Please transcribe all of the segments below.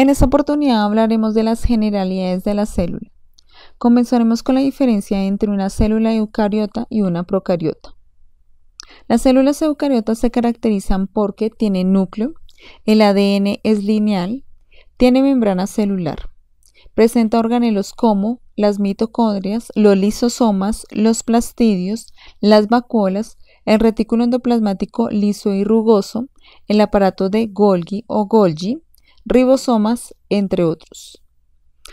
En esta oportunidad hablaremos de las generalidades de la célula. Comenzaremos con la diferencia entre una célula eucariota y una procariota. Las células eucariotas se caracterizan porque tienen núcleo, el ADN es lineal, tiene membrana celular, presenta organelos como las mitocondrias, los lisosomas, los plastidios, las vacuolas, el retículo endoplasmático liso y rugoso, el aparato de Golgi o Golgi, ribosomas, entre otros.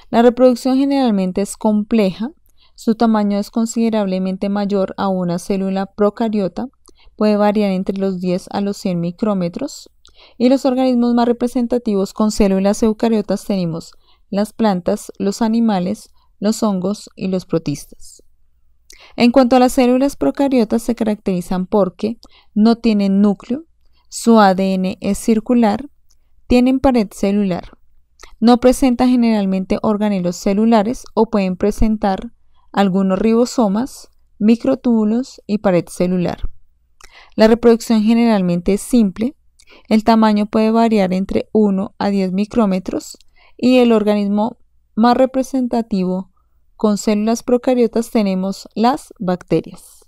La reproducción generalmente es compleja, su tamaño es considerablemente mayor a una célula procariota, puede variar entre los 10 a los 100 micrómetros, y los organismos más representativos con células eucariotas tenemos las plantas, los animales, los hongos y los protistas. En cuanto a las células procariotas se caracterizan porque no tienen núcleo, su ADN es circular, tienen pared celular. No presenta generalmente organelos celulares o pueden presentar algunos ribosomas, microtúbulos y pared celular. La reproducción generalmente es simple. El tamaño puede variar entre 1 a 10 micrómetros y el organismo más representativo con células procariotas tenemos las bacterias.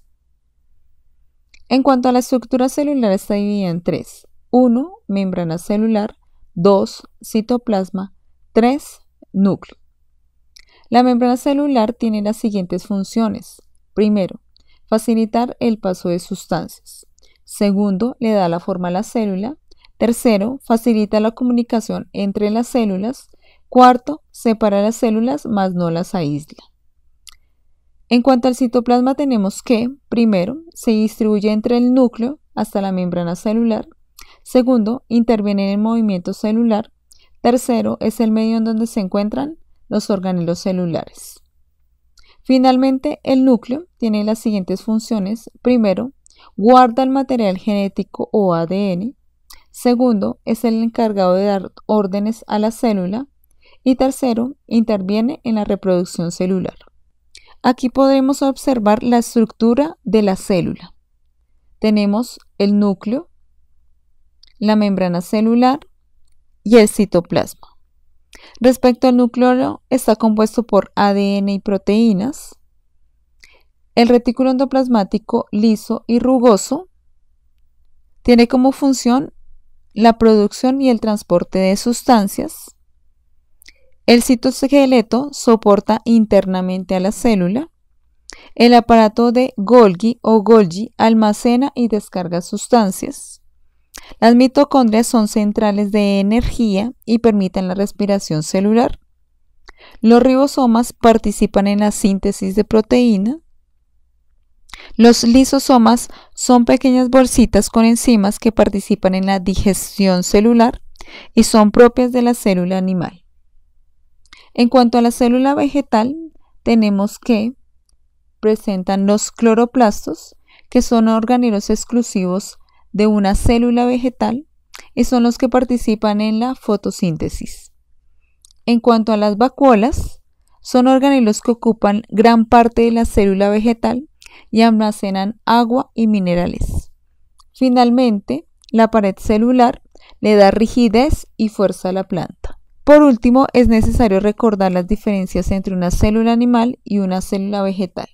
En cuanto a la estructura celular está dividida en tres. 1. Membrana celular. 2. Citoplasma. 3. Núcleo. La membrana celular tiene las siguientes funciones. Primero, facilitar el paso de sustancias. Segundo, le da la forma a la célula. Tercero, facilita la comunicación entre las células. Cuarto, separa las células, mas no las aísla. En cuanto al citoplasma tenemos que, primero, se distribuye entre el núcleo hasta la membrana celular. Segundo, interviene en el movimiento celular. Tercero, es el medio en donde se encuentran los organelos celulares. Finalmente, el núcleo tiene las siguientes funciones. Primero, guarda el material genético o ADN. Segundo, es el encargado de dar órdenes a la célula. Y tercero, interviene en la reproducción celular. Aquí podemos observar la estructura de la célula. Tenemos el núcleo, la membrana celular y el citoplasma. Respecto al núcleo, está compuesto por ADN y proteínas, el retículo endoplasmático liso y rugoso tiene como función la producción y el transporte de sustancias. El citosqueleto soporta internamente a la célula. El aparato de Golgi o Golgi almacena y descarga sustancias. Las mitocondrias son centrales de energía y permiten la respiración celular. Los ribosomas participan en la síntesis de proteína. Los lisosomas son pequeñas bolsitas con enzimas que participan en la digestión celular y son propias de la célula animal. En cuanto a la célula vegetal, tenemos que presentan los cloroplastos, que son organelos exclusivos de una célula vegetal y eh, son los que participan en la fotosíntesis. En cuanto a las vacuolas, son organelos que ocupan gran parte de la célula vegetal y almacenan agua y minerales. Finalmente, la pared celular le da rigidez y fuerza a la planta. Por último, es necesario recordar las diferencias entre una célula animal y una célula vegetal.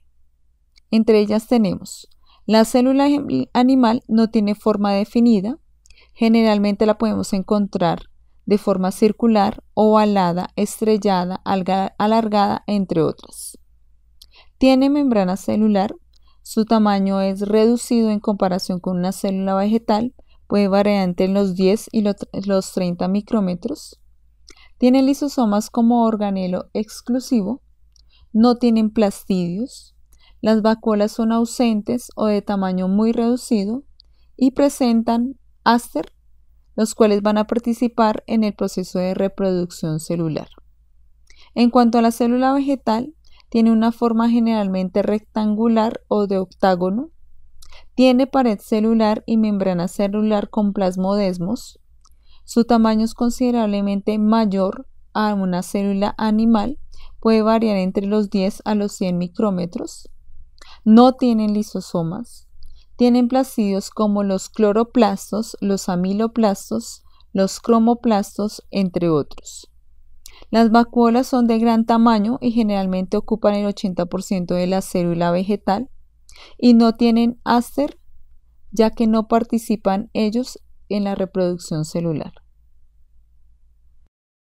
Entre ellas tenemos la célula animal no tiene forma definida. Generalmente la podemos encontrar de forma circular, ovalada, estrellada, alargada, entre otras. Tiene membrana celular. Su tamaño es reducido en comparación con una célula vegetal. Puede variar entre los 10 y los 30 micrómetros. Tiene lisosomas como organelo exclusivo. No tienen plastidios. Las vacuolas son ausentes o de tamaño muy reducido y presentan áster, los cuales van a participar en el proceso de reproducción celular. En cuanto a la célula vegetal, tiene una forma generalmente rectangular o de octágono, tiene pared celular y membrana celular con plasmodesmos. Su tamaño es considerablemente mayor a una célula animal, puede variar entre los 10 a los 100 micrómetros. No tienen lisosomas. Tienen placidos como los cloroplastos, los amiloplastos, los cromoplastos, entre otros. Las vacuolas son de gran tamaño y generalmente ocupan el 80% de la célula vegetal y no tienen áster ya que no participan ellos en la reproducción celular.